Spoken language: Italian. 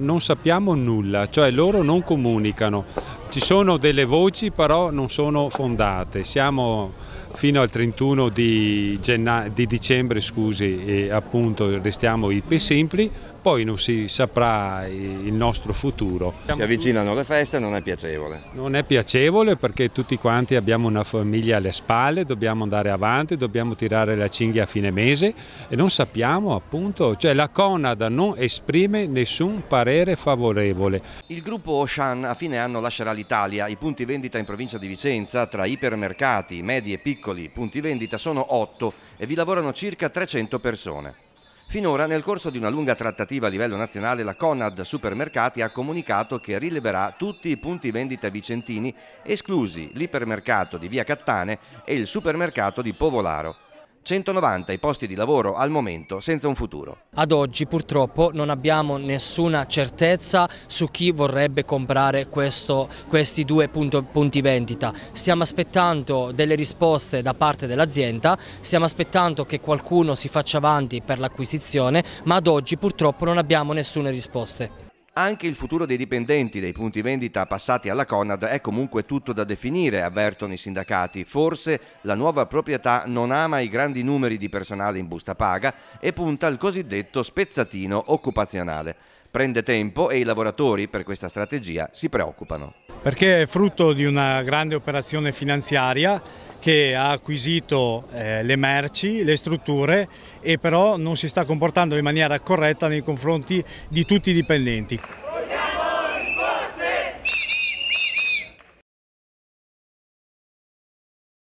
Non sappiamo nulla, cioè loro non comunicano. Ci sono delle voci però non sono fondate, siamo fino al 31 di, di dicembre scusi, e appunto restiamo i più simpli, poi non si saprà il nostro futuro. Si avvicinano le feste, non è piacevole. Non è piacevole perché tutti quanti abbiamo una famiglia alle spalle, dobbiamo andare avanti, dobbiamo tirare la cinghia a fine mese e non sappiamo appunto, cioè la Conada non esprime nessun parere favorevole. Il gruppo Ocean a fine anno lascerà l'Italia Italia. i punti vendita in provincia di Vicenza tra ipermercati, medi e piccoli punti vendita sono 8 e vi lavorano circa 300 persone. Finora, nel corso di una lunga trattativa a livello nazionale, la Conad Supermercati ha comunicato che rileverà tutti i punti vendita vicentini, esclusi l'ipermercato di Via Cattane e il supermercato di Povolaro. 190 i posti di lavoro al momento senza un futuro. Ad oggi purtroppo non abbiamo nessuna certezza su chi vorrebbe comprare questo, questi due punto, punti vendita. Stiamo aspettando delle risposte da parte dell'azienda, stiamo aspettando che qualcuno si faccia avanti per l'acquisizione, ma ad oggi purtroppo non abbiamo nessuna risposta. Anche il futuro dei dipendenti dei punti vendita passati alla Conad è comunque tutto da definire, avvertono i sindacati. Forse la nuova proprietà non ama i grandi numeri di personale in busta paga e punta al cosiddetto spezzatino occupazionale. Prende tempo e i lavoratori per questa strategia si preoccupano perché è frutto di una grande operazione finanziaria che ha acquisito eh, le merci, le strutture e però non si sta comportando in maniera corretta nei confronti di tutti i dipendenti.